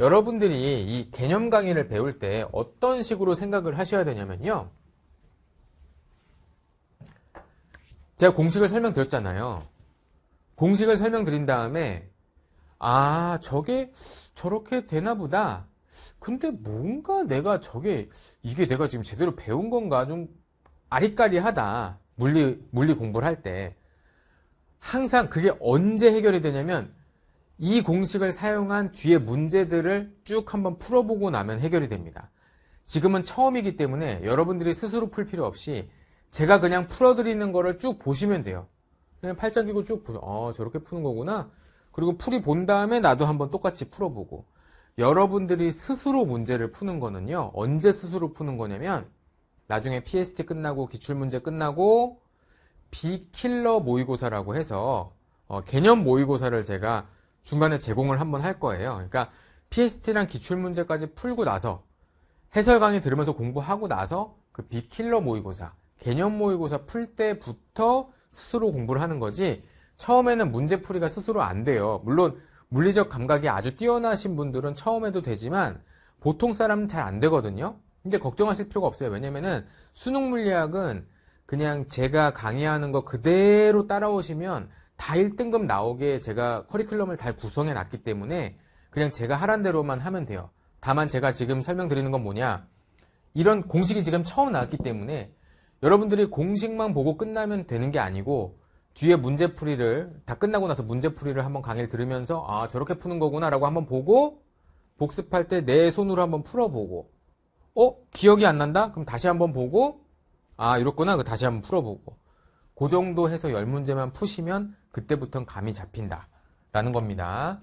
여러분들이 이 개념 강의를 배울 때 어떤 식으로 생각을 하셔야 되냐면요. 제가 공식을 설명드렸잖아요. 공식을 설명드린 다음에 아 저게 저렇게 되나 보다. 근데 뭔가 내가 저게 이게 내가 지금 제대로 배운 건가 좀 아리까리하다. 물리 물리 공부를 할 때 항상 그게 언제 해결이 되냐면 이 공식을 사용한 뒤에 문제들을 쭉 한번 풀어보고 나면 해결이 됩니다. 지금은 처음이기 때문에 여러분들이 스스로 풀 필요 없이 제가 그냥 풀어드리는 거를 쭉 보시면 돼요. 그냥 팔짱 끼고 쭉 보죠. 어, 저렇게 푸는 거구나. 그리고 풀이 본 다음에 나도 한번 똑같이 풀어보고. 여러분들이 스스로 문제를 푸는 거는요. 언제 스스로 푸는 거냐면 나중에 PST 끝나고 기출문제 끝나고 비킬러 모의고사라고 해서 어, 개념 모의고사를 제가 중간에 제공을 한번 할 거예요. 그러니까 PST랑 기출문제까지 풀고 나서 해설 강의 들으면서 공부하고 나서 그 비킬러 모의고사, 개념 모의고사 풀 때부터 스스로 공부를 하는 거지 처음에는 문제풀이가 스스로 안 돼요. 물론 물리적 감각이 아주 뛰어나신 분들은 처음에도 되지만 보통 사람은 잘 안 되거든요. 근데 걱정하실 필요가 없어요. 왜냐면은 수능 물리학은 그냥 제가 강의하는 거 그대로 따라오시면 다 1등급 나오게 제가 커리큘럼을 잘 구성해 놨기 때문에 그냥 제가 하란 대로만 하면 돼요. 다만 제가 지금 설명드리는 건 뭐냐. 이런 공식이 지금 처음 나왔기 때문에 여러분들이 공식만 보고 끝나면 되는 게 아니고 뒤에 문제풀이를 다 끝나고 나서 문제풀이를 한번 강의를 들으면서 아 저렇게 푸는 거구나 라고 한번 보고 복습할 때 내 손으로 한번 풀어보고 어? 기억이 안 난다? 그럼 다시 한번 보고 아 이렇구나 다시 한번 풀어보고 그 정도 해서 열문제만 푸시면 그때부터는 감이 잡힌다. 라는 겁니다.